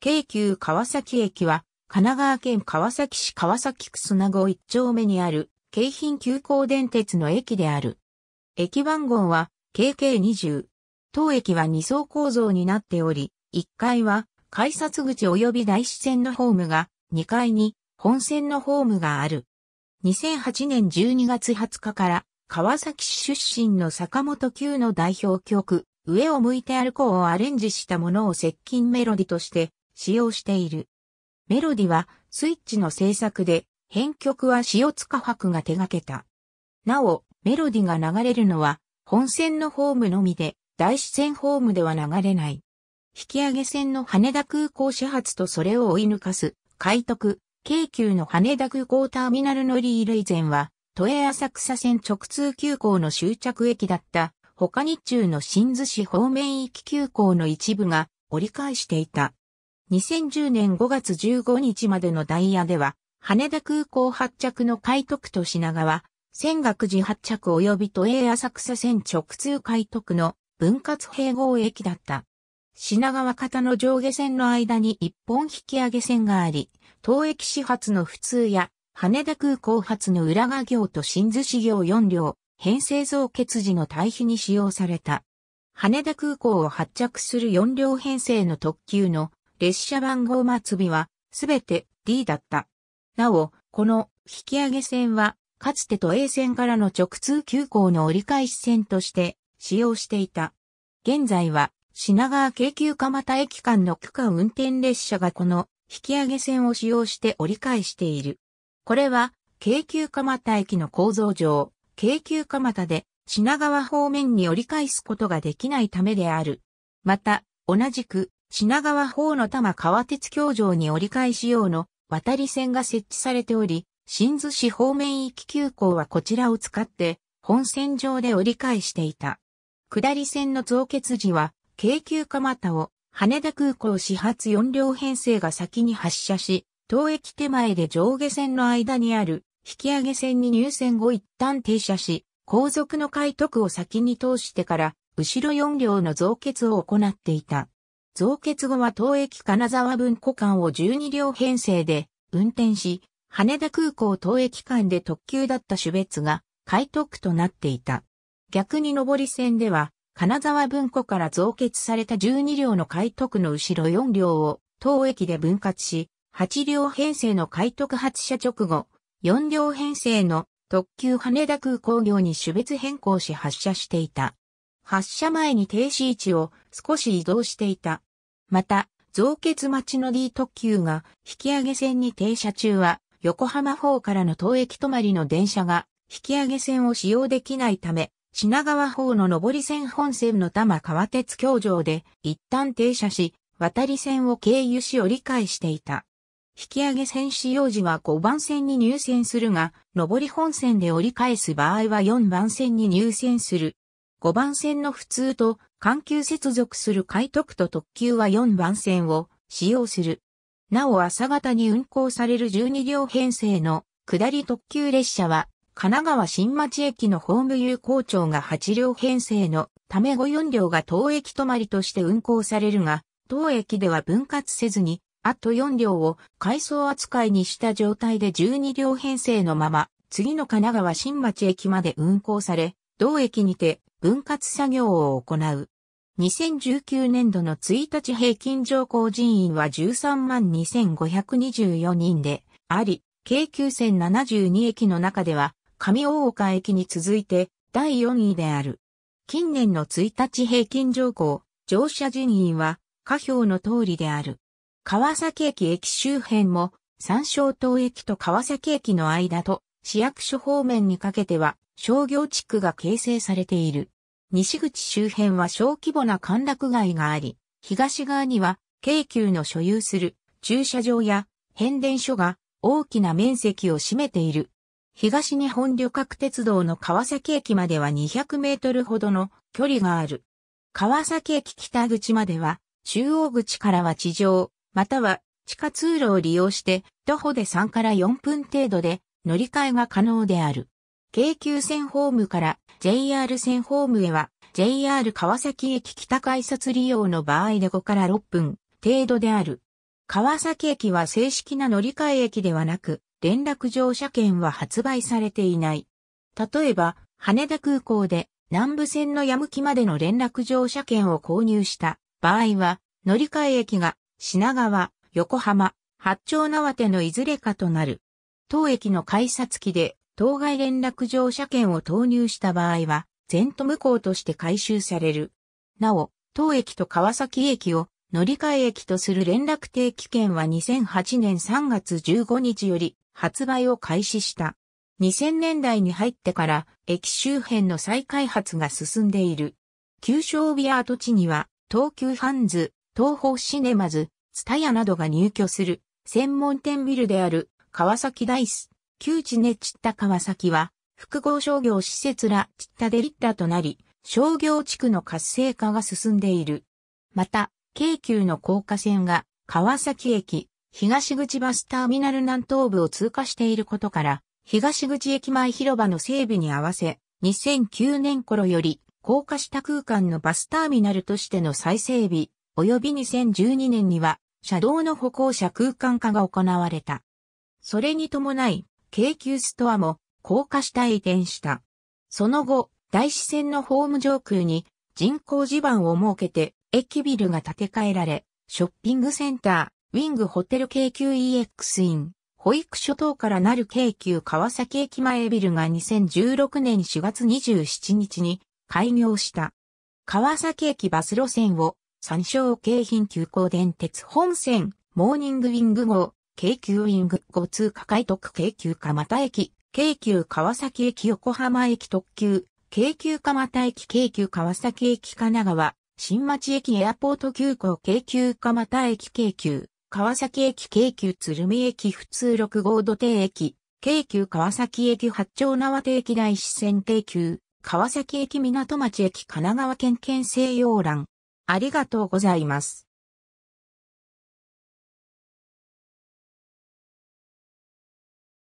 京急川崎駅は、神奈川県川崎市川崎区砂子一丁目にある、京浜急行電鉄の駅である。駅番号は、KK20。当駅は2層構造になっており、1階は、改札口及び大支線のホームが、2階に、本線のホームがある。2008年12月20日から、川崎市出身の坂本九の代表曲、上を向いて歩こうをアレンジしたものを接近メロディとして使用している。メロディはスイッチの制作で、編曲は塩塚博が手掛けた。なお、メロディが流れるのは、本線のホームのみで、大支線ホームでは流れない。引き上げ線の羽田空港始発とそれを追い抜かす、海徳、京急の羽田空港ターミナル乗り入れ以前は、都営浅草線直通急行の終着駅だった、他日中の新津市方面行き急行の一部が折り返していた。2010年5月15日までのダイヤでは、羽田空港発着の海徳と品川、仙岳寺発着及び都営浅草線直通海徳の分割併合駅だった。品川方の上下線の間に一本引き上げ線があり、当駅始発の普通や羽田空港発の浦賀行と新津市行4両、編成増結時の対比に使用された。羽田空港を発着する4両編成の特急の列車番号末尾はすべて D だった。なお、この引き上げ線は、かつて都営線からの直通急行の折り返し線として使用していた。現在は品川京急蒲田駅間の区間運転列車がこの引き上げ線を使用して折り返している。これは京急蒲田駅の構造上、京急蒲田で品川方面に折り返すことができないためである。また、同じく品川方の多摩川鉄橋上に折り返し用の渡り線が設置されており、新津市方面行き急行はこちらを使って本線上で折り返していた。下り線の増結時は、京急蒲田を羽田空港始発4両編成が先に発車し、当駅手前で上下線の間にある引き上げ線に入線後一旦停車し、後続の快徳を先に通してから、後ろ4両の増結を行っていた。増結後は東駅金沢文庫間を12両編成で運転し、羽田空港東駅間で特急だった種別が開特となっていた。逆に上り線では、金沢文庫から増結された12両の開特の後ろ4両を東駅で分割し、8両編成の開特発車直後、4両編成の特急羽田空港業に種別変更し発車していた。発車前に停止位置を少し移動していた。また、造血待ちの D 特急が引き上げ線に停車中は、横浜方からの当駅止まりの電車が引き上げ線を使用できないため、品川方の上り線本線の多摩川鉄橋上で一旦停車し、渡り線を経由し折り返していた。引き上げ線使用時は5番線に入線するが、上り本線で折り返す場合は4番線に入線する。5番線の普通と緩急接続する快特と特急は4番線を使用する。なお朝方に運行される12両編成の下り特急列車は神奈川新町駅のホーム有効庁が8両編成のため5、4両が当駅止まりとして運行されるが、当駅では分割せずに、あと4両を改装扱いにした状態で12両編成のまま、次の神奈川新町駅まで運行され、同駅にて分割作業を行う。2019年度の1日平均上降人員は13万2524人であり、京急線72駅の中では、上大岡駅に続いて第4位である。近年の1日平均上降、乗車人員は、下表の通りである。川崎駅駅周辺も、三省島駅と川崎駅の間と市役所方面にかけては商業地区が形成されている。西口周辺は小規模な歓楽街があり、東側には京急の所有する駐車場や変電所が大きな面積を占めている。東日本旅客鉄道の川崎駅までは200メートルほどの距離がある。川崎駅北口までは中央口からは地上、または地下通路を利用して徒歩で3から4分程度で乗り換えが可能である。京急線ホームから JR 線ホームへは JR 川崎駅北改札利用の場合で5から6分程度である。川崎駅は正式な乗り換え駅ではなく、連絡乗車券は発売されていない。例えば、羽田空港で南部線の矢向までの連絡乗車券を購入した場合は、乗り換え駅が品川、横浜、八丁縄手のいずれかとなる。当駅の改札機で当該連絡乗車券を投入した場合は、全都無効として回収される。なお、当駅と川崎駅を乗り換え駅とする連絡定期券は2008年3月15日より発売を開始した。2000年代に入ってから駅周辺の再開発が進んでいる。旧正宮跡地には東急ハンズ、東方シネマズ、ツタヤなどが入居する専門店ビルである川崎ダイス旧地ネチッタ川崎は、複合商業施設らチッタデリッタとなり、商業地区の活性化が進んでいる。また、京急の高架線が川崎駅、東口バスターミナル南東部を通過していることから、東口駅前広場の整備に合わせ、2009年頃より高架下空間のバスターミナルとしての再整備、及び2012年には、車道の歩行者空間化が行われた。それに伴い、京急ストアも高架下へ移転した。その後、大四線のホーム上空に人工地盤を設けて駅ビルが建て替えられ、ショッピングセンター、ウィングホテル京急 EX イン、保育所等からなる京急川崎駅前ビルが2016年4月27日に開業した。川崎駅バス路線を参照京浜急行電鉄本線モーニングウィング号京急ィング5通過快特京急蒲田駅、京急川崎駅横浜駅特急、京急蒲田駅京急川崎駅神奈川、新町駅エアポート急行京急蒲田駅京急、川崎駅京急鶴見駅普通6号土手駅、京急川崎駅八丁縄定駅第四線京急、川崎駅港町駅神奈川県県西洋欄。ありがとうございます。